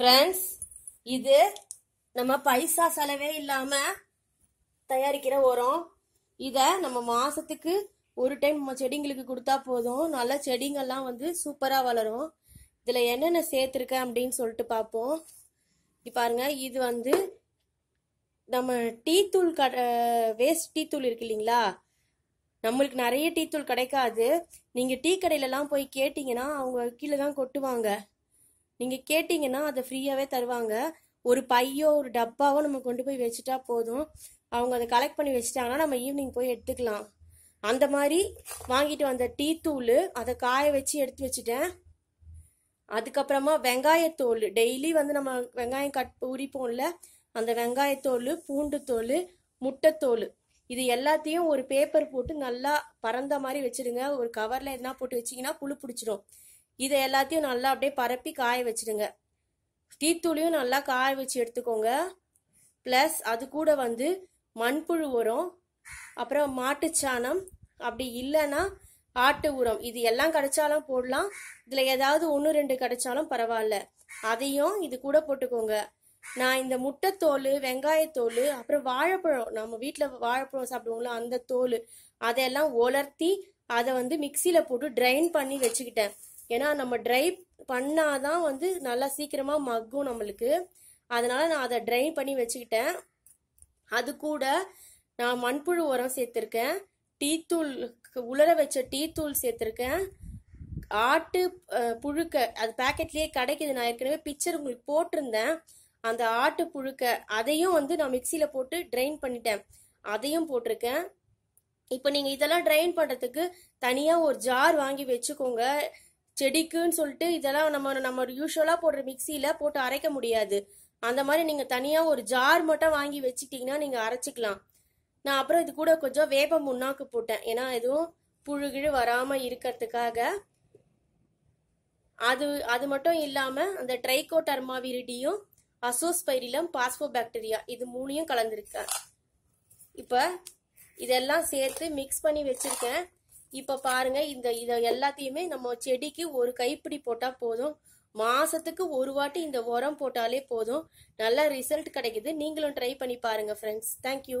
friends இது நம்ம பைசா செலவே இல்லாமல் தயாரிக்கிற உரம் இதை நம்ம மாதத்துக்கு ஒரு டைம் நம்ம செடிங்களுக்கு கொடுத்தா போதும் நல்ல செடிங்கள்லாம் வந்து சூப்பராக வளரும் இதில் என்னென்ன சேர்த்துருக்கேன் அப்படின்னு சொல்லிட்டு பார்ப்போம் இப்படி பாருங்க இது வந்து நம்ம டீத்தூள் கடை வேஸ்ட் டீத்தூள் இருக்கு இல்லைங்களா நம்மளுக்கு நிறைய டீத்தூள் கிடைக்காது நீங்கள் டீ கடையிலலாம் போய் கேட்டிங்கன்னா அவங்க கீழே தான் கொட்டுவாங்க நீங்கள் கேட்டிங்கன்னா அதை ஃப்ரீயாகவே தருவாங்க ஒரு பையோ ஒரு டப்பாவோ நம்ம கொண்டு போய் வச்சுட்டா போதும் அவங்க அதை கலெக்ட் பண்ணி வச்சுட்டாங்கன்னா நம்ம ஈவினிங் போய் எடுத்துக்கலாம் அந்த மாதிரி வாங்கிட்டு வந்த டீ தூள் அதை காய வச்சு எடுத்து வச்சுட்டேன் அதுக்கப்புறமா வெங்காயத்தோல் டெய்லி வந்து நம்ம வெங்காயம் கட் உரிப்போம்ல அந்த வெங்காயத்தோல் பூண்டு தோல் முட்டைத்தோல் இது எல்லாத்தையும் ஒரு பேப்பர் போட்டு நல்லா பறந்த மாதிரி வச்சிருங்க ஒரு கவரில் எதுனா போட்டு வச்சிங்கன்னா புழு பிடிச்சிரும் இதை எல்லாத்தையும் நல்லா அப்படியே பரப்பி காய வச்சிடுங்க டீத்தூளையும் நல்லா காய வச்சு எடுத்துக்கோங்க ப்ளஸ் அது கூட வந்து மண்புழு உரம் அப்புறம் மாட்டுச்சாணம் அப்படி இல்லைன்னா ஆட்டு உரம் இது எல்லாம் கிடைச்சாலும் போடலாம் இதில் ஏதாவது ஒன்று ரெண்டு கிடைச்சாலும் பரவாயில்ல அதையும் இது கூட போட்டுக்கோங்க நான் இந்த முட்டைத்தோல் வெங்காயத்தோல் அப்புறம் வாழைப்பழம் நம்ம வீட்டில் வாழைப்பழம் சாப்பிடுவோங்களோ அந்த தோல் அதையெல்லாம் உலர்த்தி அதை வந்து மிக்சியில் போட்டு ட்ரைன் பண்ணி வச்சுக்கிட்டேன் ஏன்னா நம்ம ட்ரை பண்ணாதான் வந்து நல்லா சீக்கிரமாக மக்கும் நம்மளுக்கு அதனால் நான் அதை ட்ரை பண்ணி வச்சுக்கிட்டேன் அது கூட நான் மண்புழு உரம் சேர்த்துருக்கேன் டீத்தூள் உலர வச்ச டீத்தூள் சேர்த்துருக்கேன் ஆட்டு புழுக்க அது பேக்கெட்லயே கிடைக்குது நான் ஏற்கனவே பிக்சர் உங்களுக்கு போட்டிருந்தேன் அந்த ஆட்டு புழுக்க அதையும் வந்து நான் மிக்சியில போட்டு ட்ரைன் பண்ணிட்டேன் அதையும் போட்டிருக்கேன் இப்போ நீங்கள் இதெல்லாம் ட்ரைன் பண்ணுறதுக்கு தனியாக ஒரு ஜார் வாங்கி வச்சுக்கோங்க செடிக்குன்னு சொல்லிட்டு இதெல்லாம் நம்ம நம்ம யூஸ்வலா போடுற மிக்சியில போட்டு அரைக்க முடியாது அந்த மாதிரி நீங்கள் தனியாக ஒரு ஜார் மட்டும் வாங்கி வச்சுட்டீங்கன்னா நீங்கள் அரைச்சிக்கலாம் நான் அப்புறம் இது கூட கொஞ்சம் வேப்ப முன்னாக்கு போட்டேன் ஏன்னா எதுவும் புழுகிழு வராமல் இருக்கிறதுக்காக அது அது மட்டும் இல்லாமல் அந்த ட்ரைகோ டர்மாவிரிடியும் அசோஸ்பைரிலம் பாக்டீரியா இது மூணையும் கலந்துருக்கேன் இப்போ இதெல்லாம் சேர்த்து மிக்ஸ் பண்ணி வச்சுருக்கேன் இப்ப பாருங்க இந்த இதை எல்லாத்தையுமே நம்ம செடிக்கு ஒரு கைப்பிடி போட்டா போதும் மாசத்துக்கு ஒரு வாட்டி இந்த உரம் போட்டாலே போதும் நல்ல ரிசல்ட் கிடைக்குது நீங்களும் ட்ரை பண்ணி பாருங்க ஃப்ரெண்ட்ஸ் தேங்க்யூ